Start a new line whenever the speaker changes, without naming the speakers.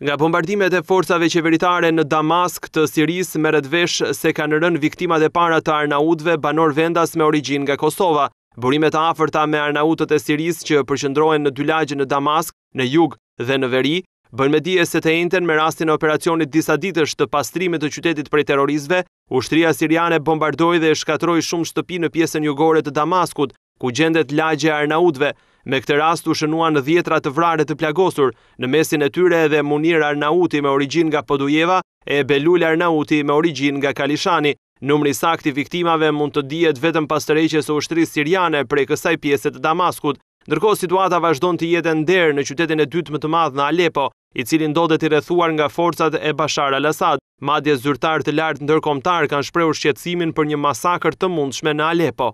Nga bombardimet e forcave qeveritare në Damask të Siris, meret vesh se kanë rënë viktimat e para të Arnaudve banor vendas me origin nga Kosova. Burimet aferta me Arnaudët e Siris që përshëndrojnë në dy lagjë në Damask, në jug dhe në veri, bën me dje se të enten me rastin operacionit disa ditësht të pastrimit të qytetit prej terorizve, ushtria siriane bombardoj dhe shkatroj shumë shtëpi në piesën jugore të Damaskut, ku gjendet lagje Arnaudve, me këtë rast u shënuan dhjetra të vrare të plagosur, në mesin e tyre edhe Munir Arnauti me origin nga Podujeva e Belul Arnauti me origin nga Kalishani. Numri sakti viktimave mund të djet vetëm pas të reqes o ushtri siriane prej kësaj pjeset Damaskut. Ndërko, situata vazhdon të jetë ndërë në qytetin e dytë më të madhë në Alepo, i cilin do dhe të rethuar nga forcat e Bashar al-Assad. Madje zyrtar të lartë ndërkomtar kanë shpreur shqetsimin për një masakër të mundshme në Alepo.